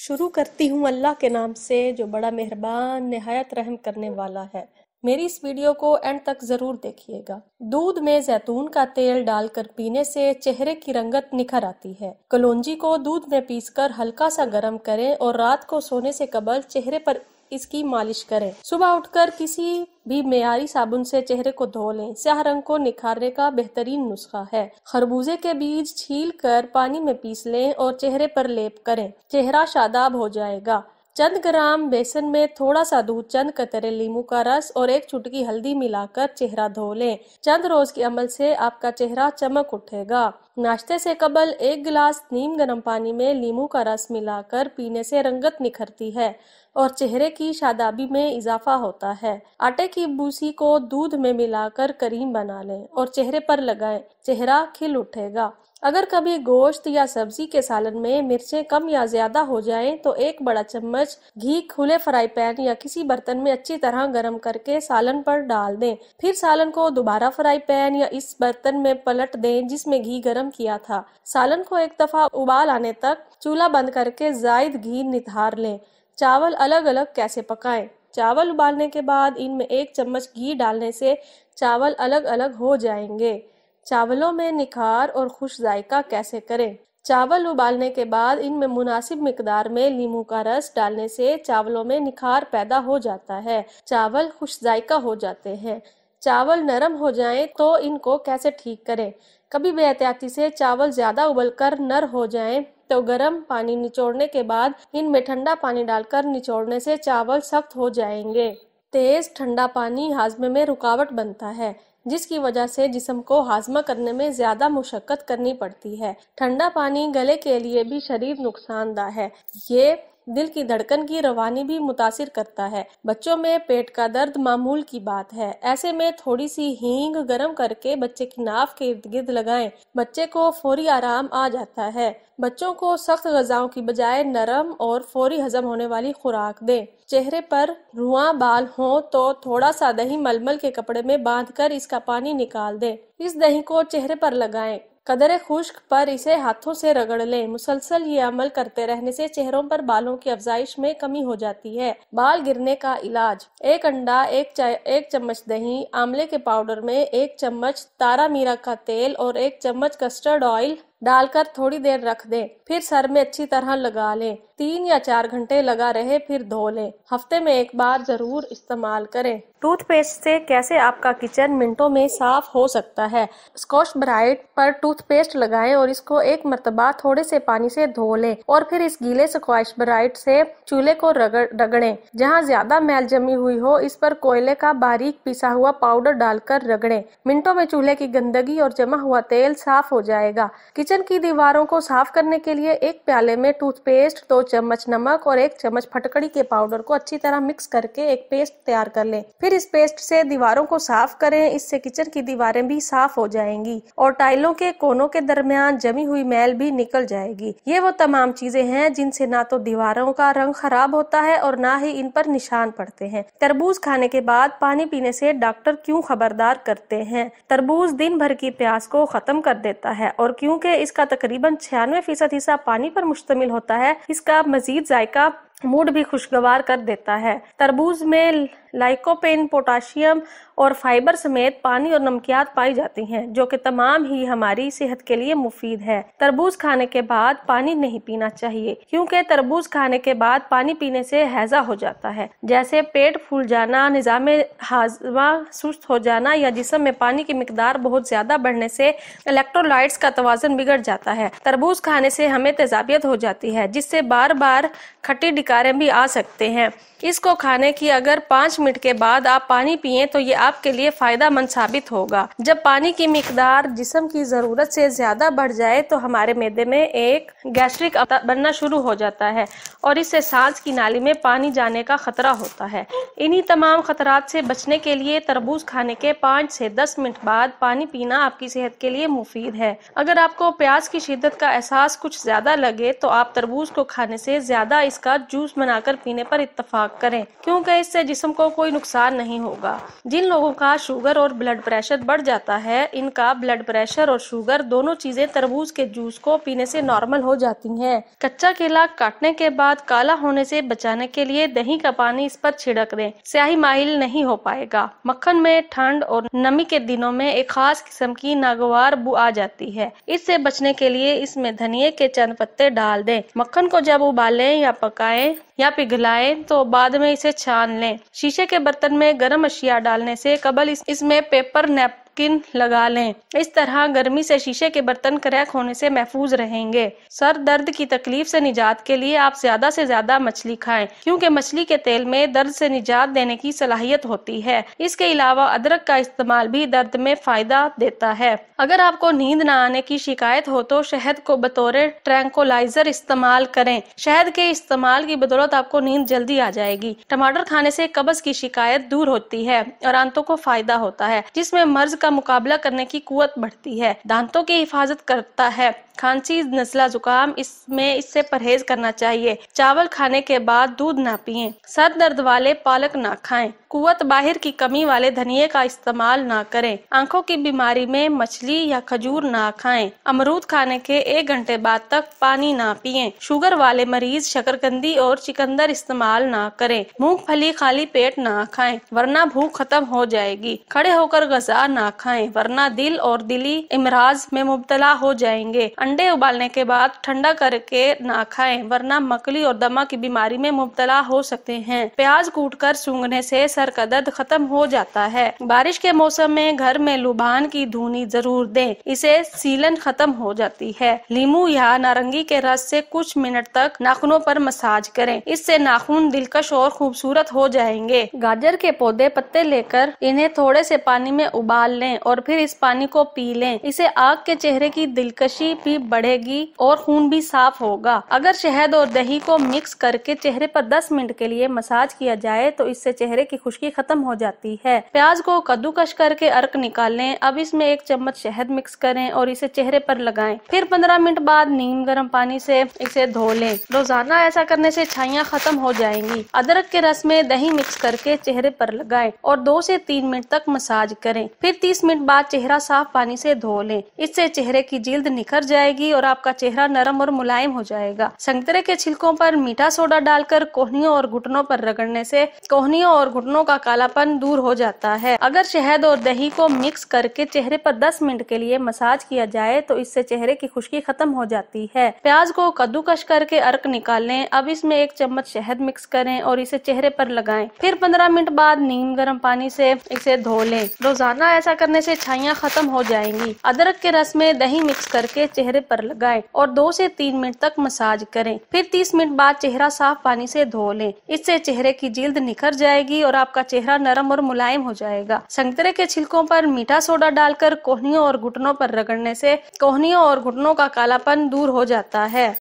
शुरू करती हूँ अल्लाह के नाम से जो बड़ा मेहरबान नहायत रहम करने वाला है मेरी इस वीडियो को एंड तक ज़रूर देखिएगा दूध में जैतून का तेल डालकर पीने से चेहरे की रंगत निखर आती है कलौजी को दूध में पीसकर हल्का सा गर्म करें और रात को सोने से कबल चेहरे पर इसकी मालिश करें सुबह उठकर किसी भी मेयारी साबुन से चेहरे को धो लें स्याह रंग को निखारने का बेहतरीन नुस्खा है खरबूजे के बीज छील कर पानी में पीस लें और चेहरे पर लेप करें चेहरा शादाब हो जाएगा चंद ग्राम बेसन में थोड़ा सा दूध चंद कतरे लीमू का रस और एक चुटकी हल्दी मिलाकर चेहरा धो लें चंद रोज के अमल से आपका चेहरा चमक उठेगा नाश्ते से कबल एक गिलास नीम गर्म पानी में लीमू का रस मिलाकर पीने से रंगत निखरती है और चेहरे की शादाबी में इजाफा होता है आटे की बूसी को दूध में मिलाकर करीम बना लें और चेहरे पर लगाएं चेहरा खिल उठेगा अगर कभी गोश्त या सब्जी के सालन में मिर्चें कम या ज्यादा हो जाएं तो एक बड़ा चम्मच घी खुले फ्राई पैन या किसी बर्तन में अच्छी तरह गर्म करके सालन पर डाल दें फिर सालन को दोबारा फ्राई पैन या इस बर्तन में पलट दें जिसमें घी गर्म किया था सालन को एक दफा उबाल आने तक चूल्हा बंद करके जायद घी निथार लें चावल अलग अलग कैसे पकाएं चावल उबालने के बाद इनमें एक चम्मच घी डालने से चावल अलग अलग हो जाएंगे चावलों में निखार और खुश जायका कैसे करें चावल उबालने के बाद इनमें मुनासिब मकदार में नींबू का रस डालने से चावलों में निखार पैदा हो जाता है चावल खुश जायका हो जाते हैं चावल नरम हो जाएं तो इनको कैसे ठीक करें कभी बेहतियाती से चावल ज़्यादा उबलकर नर हो जाएं तो गर्म पानी निचोड़ने के बाद इनमें ठंडा पानी डालकर निचोड़ने से चावल सख्त हो जाएंगे तेज ठंडा पानी हाजमे में रुकावट बनता है जिसकी वजह से जिसम को हाजमा करने में ज्यादा मुशक्कत करनी पड़ती है ठंडा पानी गले के लिए भी शरीर नुकसानदा है ये दिल की धड़कन की रवानी भी मुतासर करता है बच्चों में पेट का दर्द मामूल की बात है ऐसे में थोड़ी सी हींग गर्म करके बच्चे की नाव के इर्द गिर्द लगाए बच्चे को फौरी आराम आ जाता है बच्चों को सख्त गजाओं की बजाय नरम और फौरी हजम होने वाली खुराक दे चेहरे पर रुआ बाल हो तो थोड़ा सा दही मलमल के कपड़े में बांधकर इसका पानी निकाल दें इस दही को चेहरे पर लगाएं कदर खुश्क पर इसे हाथों से रगड़ लें मुसलसल ये अमल करते रहने से चेहरों पर बालों की अफजाइश में कमी हो जाती है बाल गिरने का इलाज एक अंडा एक चाय एक चम्मच दही आमले के पाउडर में एक चम्मच तारा मीरा का तेल और एक चम्मच कस्टर्ड ऑयल डालकर थोड़ी देर रख दें फिर सर में अच्छी तरह लगा लें तीन या चार घंटे लगा रहे फिर धो लें हफ्ते में एक बार जरूर इस्तेमाल करें टूथपेस्ट से कैसे आपका किचन मिनटों में साफ हो सकता है स्कॉच ब्राइट पर टूथपेस्ट लगाएं और इसको एक मरतबा थोड़े से पानी से धो लें और फिर इस गीले स्कॉच ब्राइट से चूल्हे को रगड़ रगड़ें जहां ज्यादा मैल जमी हुई हो इस पर कोयले का बारीक पिसा हुआ पाउडर डालकर रगड़ें मिनटों में चूल्हे की गंदगी और जमा हुआ तेल साफ हो जाएगा किचन किचन की दीवारों को साफ करने के लिए एक प्याले में टूथपेस्ट दो चम्मच नमक और एक चम्मच फटकड़ी के पाउडर को अच्छी तरह मिक्स करके एक पेस्ट तैयार कर लें फिर इस पेस्ट से दीवारों को साफ करें इससे किचन की दीवारें भी साफ हो जाएंगी और टाइलों के कोनों के दरमियान जमी हुई मैल भी निकल जाएगी ये वो तमाम चीजें हैं जिनसे ना तो दीवारों का रंग खराब होता है और ना ही इन पर निशान पड़ते हैं तरबूज खाने के बाद पानी पीने से डॉक्टर क्यों खबरदार करते हैं तरबूज दिन भर की प्यास को खत्म कर देता है और क्योंकि इसका तकरीबन छियानवे फीसद हिस्सा पानी पर मुश्तमिल होता है इसका मजीद जायका मूड भी खुशगवार कर देता है तरबूज में लाइकोपेन पोटाशियम और फाइबर समेत पानी और नमकियात पाई जाती हैं जो कि तमाम ही हमारी सेहत के लिए मुफीद है तरबूज खाने के बाद पानी नहीं पीना चाहिए क्योंकि तरबूज खाने के बाद पानी पीने से हैजा हो जाता है जैसे पेट फूल जाना निज़ाम हाजमा सुस्त हो जाना या जिसम में पानी की मकदार बहुत ज़्यादा बढ़ने से इलेक्ट्रोलाइट्स का तोजन बिगड़ जाता है तरबूज खाने से हमें तेजाबियत हो जाती है जिससे बार बार खट्टी डिकारे भी आ सकते हैं इसको खाने की अगर पाँच मिनट के बाद आप पानी पिए तो ये आपके लिए फायदा मंद साबित होगा जब पानी की मकदार जिसम की ज़रूरत से ज़्यादा बढ़ जाए तो हमारे मैदे में एक गैस्ट्रिक बनना शुरू हो जाता है और इससे सांस की नाली में पानी जाने का ख़तरा होता है इन्हीं तमाम ख़तरात से बचने के लिए तरबूज खाने के पाँच से दस मिनट बाद पानी पीना आपकी सेहत के लिए मुफीद है अगर आपको प्याज की शिद्दत का एहसास कुछ ज़्यादा लगे तो आप तरबूज को खाने से ज़्यादा इसका जूस बनाकर पीने पर इतफाक करें क्योंकि इससे जिसम को कोई नुकसान नहीं होगा जिन लोगों का शुगर और ब्लड प्रेशर बढ़ जाता है इनका ब्लड प्रेशर और शुगर दोनों चीजें तरबूज के जूस को पीने से नॉर्मल हो जाती हैं। कच्चा केला काटने के बाद काला होने से बचाने के लिए दही का पानी इस पर छिड़क दें स्याही माहिल नहीं हो पाएगा मक्खन में ठंड और नमी के दिनों में एक खास किस्म की नागवार बू आ जाती है इससे बचने के लिए इसमें धनिए के चंद पत्ते डाल दे मक्खन को जब उबालें या पकाएं या पिघलाएं तो बाद में इसे छान लें शीशे के बर्तन में गर्म अशिया डालने से कबल इसमें पेपर नैप नैपकिन लगा लें इस तरह गर्मी से शीशे के बर्तन क्रैक होने से महफूज रहेंगे सर दर्द की तकलीफ से निजात के लिए आप ज्यादा से ज्यादा मछली खाएं क्योंकि मछली के तेल में दर्द से निजात देने की सलाहियत होती है इसके अलावा अदरक का इस्तेमाल भी दर्द में फायदा देता है अगर आपको नींद न आने की शिकायत हो तो शहद को बतौर ट्रैंकोलाइजर इस्तेमाल करें शहद के इस्तेमाल की बदौलत आपको नींद जल्दी आ जाएगी टमाटर खाने से कब्ज की शिकायत दूर होती है और आंतों को फायदा होता है जिसमें मर्ज का मुकाबला करने की कुत बढ़ती है दांतों की हिफाजत करता है खांसी नजला जुकाम इसमें इससे परहेज करना चाहिए चावल खाने के बाद दूध ना पिए सर दर्द वाले पालक ना खाएं कुत बाहर की कमी वाले धनिए का इस्तेमाल ना करें आंखों की बीमारी में मछली या खजूर ना खाएं अमरूद खाने के एक घंटे बाद तक पानी ना पिए शुगर वाले मरीज शकरकंदी और चिकंदर इस्तेमाल ना करें मूंगफली खाली पेट ना खाएं वरना भूख खत्म हो जाएगी खड़े होकर गजा ना खाएं वरना दिल और दिली इमराज में मुबतला हो जाएंगे अंडे उबालने के बाद ठंडा करके ना खाएं वरना मकली और दमा की बीमारी में मुबतला हो सकते हैं प्याज कूट कर सूंघने से सर का दर्द खत्म हो जाता है बारिश के मौसम में घर में लुभान की धुनी जरूर दे इसे सीलन खत्म हो जाती है लीमू या नारंगी के रस से कुछ मिनट तक नाखूनों पर मसाज करें इससे नाखून दिलकश और खूबसूरत हो जाएंगे गाजर के पौधे पत्ते लेकर इन्हें थोड़े से पानी में उबाल लें और फिर इस पानी को पी लें इसे आग के चेहरे की दिलकशी भी बढ़ेगी और खून भी साफ होगा अगर शहद और दही को मिक्स करके चेहरे पर 10 मिनट के लिए मसाज किया जाए तो इससे चेहरे की खुश्की खत्म हो जाती है प्याज को कद्दूकश करके अर्क निकालें अब इसमें एक चम्मच शहद मिक्स करें और इसे चेहरे पर लगाएं फिर 15 मिनट बाद नीम गर्म पानी से इसे धो लें रोजाना ऐसा करने से छाइयाँ खत्म हो जाएंगी अदरक के रस में दही मिक्स करके चेहरे पर लगाएं और दो से तीन मिनट तक मसाज करें फिर 30 मिनट बाद चेहरा साफ पानी से धो लें इससे चेहरे की जिल्द निखर जाएगी और आपका चेहरा नरम और मुलायम हो जाएगा संतरे के छिलकों पर मीठा सोडा डालकर कोहनियों और घुटनों पर रगड़ने से कोहनियों और घुटनों का कालापन दूर हो जाता है अगर शहद और दही को मिक्स करके चेहरे पर 10 मिनट के लिए मसाज किया जाए तो इससे चेहरे की खुश्की खत्म हो जाती है प्याज को कद्दूकश करके अर्क निकाल लें अब इसमें एक चम्मच शहद मिक्स करें और इसे चेहरे पर लगाएं फिर 15 मिनट बाद नीम गर्म पानी से इसे धो लें रोजाना ऐसा करने से छाइयाँ खत्म हो जाएंगी अदरक के रस में दही मिक्स करके चेहरे पर लगाएं और दो से तीन मिनट तक मसाज करें फिर तीस मिनट बाद चेहरा साफ पानी से धो लें इससे चेहरे की जिल्द निखर जाएगी और आपका चेहरा नरम और मुलायम हो जाएगा संतरे के छिलकों पर मीठा सोडा डालकर कोहनियों और घुटनों पर रगड़ने से कोहनियों और घुटनों का कालापन दूर हो जाता है